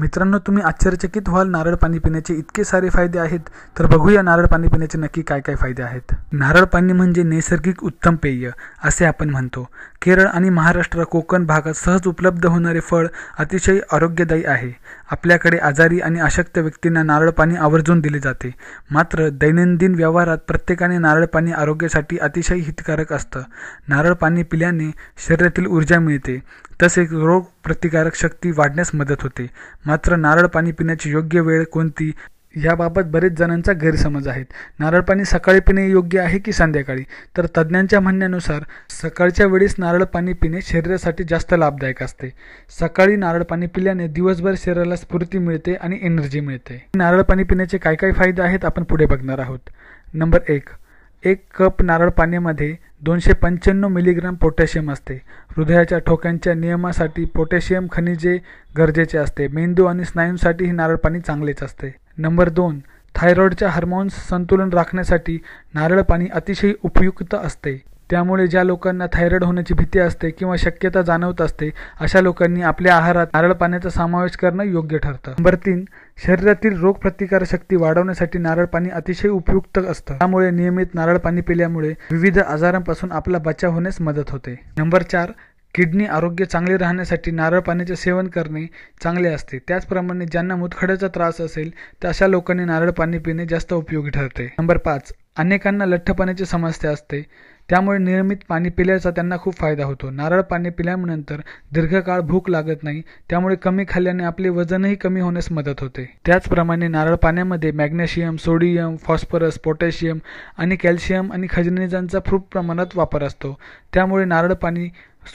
मित्रांनो तुम्ही आश्चर्यचकित व्हाल नारळ पाणी पिण्याचे इतके सारे फायदे आहेत तर बघूया नारळ पाणी पिण्याचे नक्की काय काय फायदे आहेत नारळ पाणी म्हणजे नैसर्गिक उत्तम पेय असे आपण म्हणतो केरळ आणि महाराष्ट्र कोकण भागात सहज उपलब्ध होणारे फळ अतिशय आरोग्यदायी आहे आपल्याकडे आजारी आणि अशक्त व्यक्तींना नारळ पाणी आवर्जून दिले जाते मात्र दैनंदिन व्यवहारात प्रत्येकाने नारळ पाणी आरोग्यासाठी अतिशय हितकारक असतं नारळ पाणी पिल्याने शरीरातील ऊर्जा मिळते तसेच रोगप्रतिकारक शक्ती वाढण्यास मदत होते मात्र नारळ पाणी पिण्याची योग्य वेळ कोणती याबाबत बरेच जणांचा गैरसमज आहेत नारळ पाणी सकाळी पिणे योग्य आहे की संध्याकाळी तर तज्ज्ञांच्या म्हणण्यानुसार सकाळच्या वेळेस नारळ पाणी पिणे शरीरासाठी जास्त लाभदायक असते सकाळी नारळ पाणी पिल्याने दिवसभर शरीराला स्फूर्ती मिळते आणि एनर्जी मिळते नारळ पाणी पिण्याचे काय काय फायदे आहेत आपण पुढे बघणार आहोत नंबर एक एक कप नारळ पाण्यामध्ये दोनशे पंच्याण्णव मिलीग्राम पोटॅशियम असते हृदयाच्या ठोक्यांच्या नियमासाठी पोटॅशियम खनिजे गरजेचे असते मेंदू आणि स्नायूंसाठी हे नारळ पाणी चांगलेच असते नंबर दोन थायरॉईडच्या हार्मोन्स संतुलन राखण्यासाठी नारळ पाणी अतिशय उपयुक्त असते त्यामुळे ज्या लोकांना थायरॉईड होण्याची भीती असते किंवा शक्यता जाणवत असते अशा लोकांनी आपल्या आहारात नारळ पाण्याचा समावेश करणं योग्य ठरतं नंबर तीन शरीरातील रोगप्रतिकारशक्ती वाढवण्यासाठी नारळ पाणी अतिशय उपयुक्त असतं त्यामुळे नियमित नारळ पाणी पिल्यामुळे विविध आजारांपासून आपला बचाव होण्यास मदत होते नंबर चार किडनी आरोग्य चांगले राहण्यासाठी नारळ पाण्याचे सेवन करणे चांगले असते त्याचप्रमाणे ज्यांना मुतखड्याचा त्रास असेल तर अशा लोकांनी नारळ पाणी पिणे जास्त उपयोगी ठरते नंबर पाच अनेकांना लठ्ठपणाची समस्या असते त्यामुळे नियमित पाणी पिल्याचा त्यांना खूप फायदा होतो नारळ पाणी पिल्यानंतर दीर्घकाळ भूक लागत नाही त्यामुळे कमी खाल्ल्याने आपले वजनही कमी होण्यास मदत होते त्याचप्रमाणे नारळ पाण्यामध्ये मॅग्नेशियम सोडियम फॉस्फरस पोटॅशियम आणि कॅल्शियम आणि खजनेजांचा खूप प्रमाणात वापर असतो त्यामुळे नारळ पाणी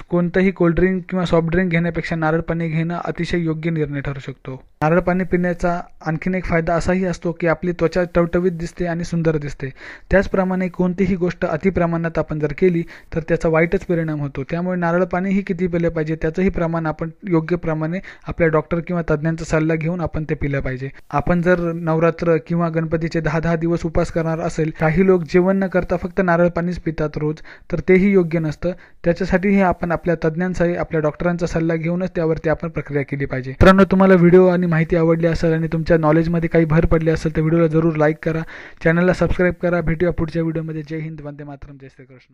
कोणतंही कोल्ड्रिंक किंवा सॉफ्ट ड्रिंक घेण्यापेक्षा नारळ पाणी घेणं अतिशय योग्य निर्णय ठरू शकतो नारळ पाणी पिण्याचा आणखीन एक फायदा असाही असतो की आपली त्वचा टवटवीत दिसते आणि सुंदर दिसते त्याचप्रमाणे कोणतीही गोष्ट अतिप्रमाणात आपण जर केली तर त्याचा वाईटच परिणाम होतो त्यामुळे नारळ पाणीही किती पिलं पाहिजे त्याचंही प्रमाण आपण योग्य प्रमाणे आपल्या डॉक्टर किंवा तज्ज्ञांचा सल्ला घेऊन आपण ते पिलं पाहिजे आपण जर नवरात्र किंवा गणपतीचे दहा दहा दिवस उपास करणार असेल काही लोक जेवण न करता फक्त नारळ पाणीच पितात रोज तर तेही योग्य नसतं त्याच्यासाठीही आपण आपण आपल्या तज्ञांचा आपल्या डॉक्टरांचा सल्ला घेऊनच त्यावरती आपण प्रक्रिया केली पाहिजे मित्रांनो तुम्हाला व्हिडिओ आणि माहिती आवडली असेल आणि तुमच्या नॉलेजमध्ये काही भर पडली असेल तर व्हिडिओला जरूर लाईक करा चॅनलला सबस्क्राईब करा भेटूया पुढच्या व्हिडिओमध्ये जय हिंद वंदे मातरम जय श्री कृष्ण